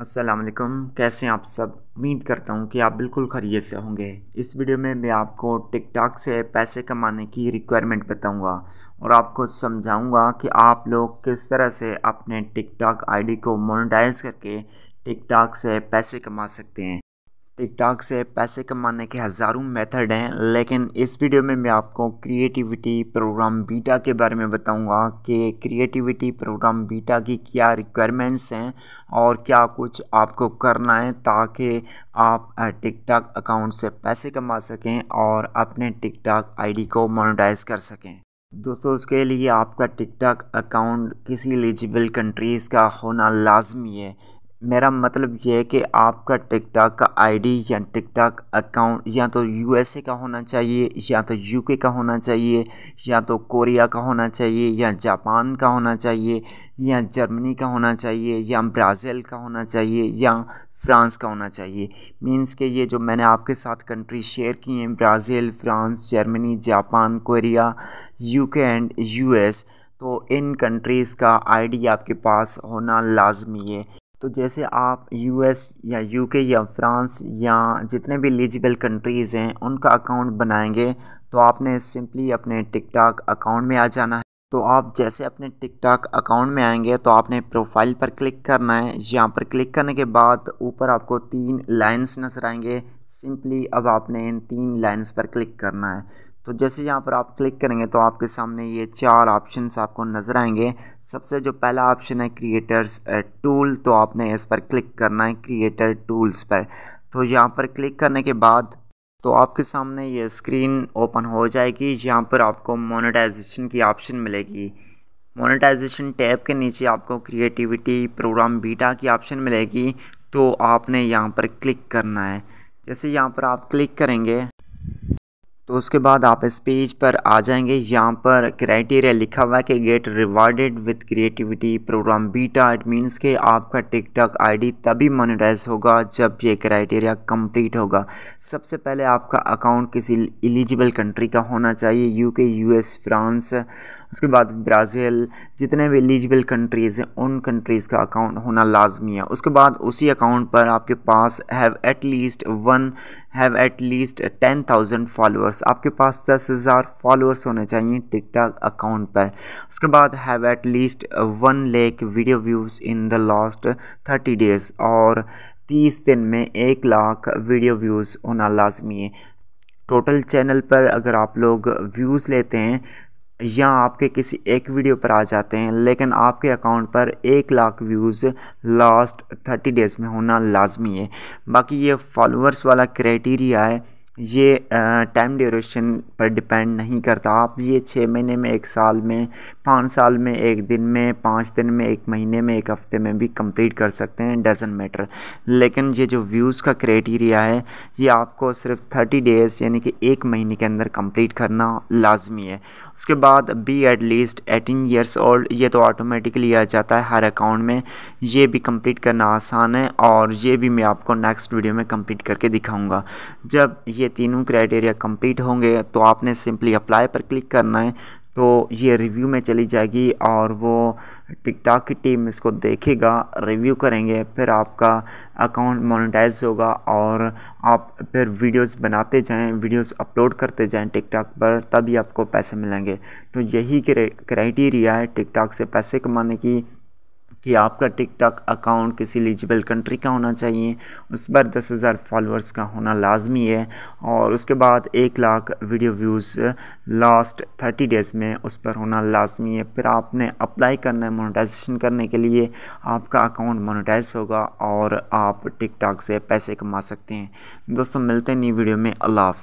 अस्सलाम वालेकुम कैसे हैं आप सब उम्मीद करता हूँ कि आप बिल्कुल खरीय से होंगे इस वीडियो में मैं आपको टिकटॉक से पैसे कमाने की रिक्वायरमेंट बताऊँगा और आपको समझाऊँगा कि आप लोग किस तरह से अपने टिकटॉक आईडी को मोनेटाइज करके टिकटॉक से पैसे कमा सकते हैं टिकटॉक से पैसे कमाने के हज़ारों मेथड हैं लेकिन इस वीडियो में मैं आपको क्रिएटिविटी प्रोग्राम बीटा के बारे में बताऊंगा कि क्रिएटिविटी प्रोग्राम बीटा की क्या रिक्वायरमेंट्स हैं और क्या कुछ आपको करना है ताकि आप टिकटॉक अकाउंट से पैसे कमा सकें और अपने टिकटॉक आईडी को मोनेटाइज कर सकें दोस्तों उसके लिए आपका टिकटॉक अकाउंट किसी एलिजिबल कंट्रीज़ का होना लाजमी है मेरा मतलब यह है कि आपका टिकटॉक का आईडी या टिकटॉक अकाउंट या तो यूएसए का होना चाहिए या तो यूके का होना चाहिए या तो कोरिया का होना चाहिए या जापान का होना चाहिए या जर्मनी का होना चाहिए या ब्राज़ील का होना चाहिए या फ्रांस का होना चाहिए मींस के ये जो मैंने आपके साथ कंट्री शेयर की हैं Brazil France Germany Japan Korea UK and US तो इन कंट्रीज़ का आईडी आपके पास होना लाजमी है तो जैसे आप यूएस या यूके या फ्रांस या जितने भी एलिजिबल कंट्रीज़ हैं उनका अकाउंट बनाएंगे तो आपने सिंपली अपने टिकटॉक अकाउंट में आ जाना है तो आप जैसे अपने टिकटॉक अकाउंट में आएंगे तो आपने प्रोफाइल पर क्लिक करना है यहाँ पर क्लिक करने के बाद ऊपर आपको तीन लाइंस नज़र आएंगे सिंपली अब आपने इन तीन लाइंस पर क्लिक करना है तो जैसे यहाँ पर आप क्लिक करेंगे तो आपके सामने ये चार ऑप्शंस आपको नज़र आएंगे सबसे जो पहला ऑप्शन है क्रिएटर्स टूल तो आपने इस पर क्लिक करना है क्रिएटर टूल्स पर तो यहाँ पर क्लिक करने के बाद तो आपके सामने ये स्क्रीन ओपन हो जाएगी यहाँ पर आपको मोनेटाइजेशन की ऑप्शन मिलेगी मोनेटाइजेशन टैब के नीचे आपको क्रिएटिविटी प्रोग्राम बीटा की ऑप्शन मिलेगी तो आपने यहाँ पर क्लिक करना है जैसे यहाँ पर आप क्लिक करेंगे तो उसके बाद आप इस पेज पर आ जाएंगे यहाँ पर क्राइटेरिया लिखा हुआ है कि get rewarded with creativity program beta it means के आपका टिकटॉक आईडी तभी मोनिटाइज होगा जब ये क्राइटेरिया कंप्लीट होगा सबसे पहले आपका अकाउंट किसी एलिजिबल कंट्री का होना चाहिए यूके यूएस फ्रांस उसके बाद ब्राज़ील जितने भी एलिजिबल कंट्रीज़ हैं उन कंट्रीज़ का अकाउंट होना लाजमी है उसके बाद उसी अकाउंट पर आपके पास have at least one have at least ten thousand followers आपके पास दस हज़ार फॉलोअर्स होने चाहिए टिकटॉक अकाउंट पर उसके बाद have at least one lakh video views in the last thirty days और तीस दिन में एक लाख वीडियो व्यूज़ होना लाजमी है टोटल चैनल पर अगर आप लोग व्यूज़ लेते हैं या आपके किसी एक वीडियो पर आ जाते हैं लेकिन आपके अकाउंट पर एक lakh views last thirty days में होना लाजमी है बाकी ये फॉलोअर्स वाला क्राइटीरिया है ये टाइम ड्यूरेशन पर डिपेंड नहीं करता आप ये छः महीने में एक साल में पाँच साल में एक दिन में पाँच दिन में एक महीने में एक हफ्ते में भी कंप्लीट कर सकते हैं डजन मैटर लेकिन ये जो व्यूज़ का क्राइटेरिया है ये आपको सिर्फ थर्टी डेज़ यानी कि एक महीने के अंदर कंप्लीट करना लाजमी है उसके बाद be at least eighteen years old ये तो ऑटोमेटिकली आ जाता है हर अकाउंट में ये भी कंप्लीट करना आसान है और ये भी मैं आपको नेक्स्ट वीडियो में कंप्लीट करके दिखाऊंगा जब ये तीनों क्राइटेरिया कंप्लीट होंगे तो आपने सिंपली अप्लाई पर क्लिक करना है तो ये रिव्यू में चली जाएगी और वो टिकटॉक की टीम इसको देखेगा रिव्यू करेंगे फिर आपका अकाउंट मोनेटाइज होगा और आप फिर वीडियोस बनाते जाएं वीडियोस अपलोड करते जाएं टिकटॉक पर तभी आपको पैसे मिलेंगे तो यही क्राइटेरिया है टिकटॉक से पैसे कमाने की कि आपका टिकटॉक अकाउंट किसी एलिजिबल कंट्री का होना चाहिए उस पर दस हज़ार फॉलोअर्स का होना लाजमी है और उसके बाद एक lakh video views last thirty days में उस पर होना लाजमी है फिर आपने अप्लाई करना है मोनेटाइजेशन करने के लिए आपका अकाउंट मोनेटाइज होगा और आप टिकटॉक से पैसे कमा सकते हैं दोस्तों मिलते हैं नई वीडियो में अल्लाह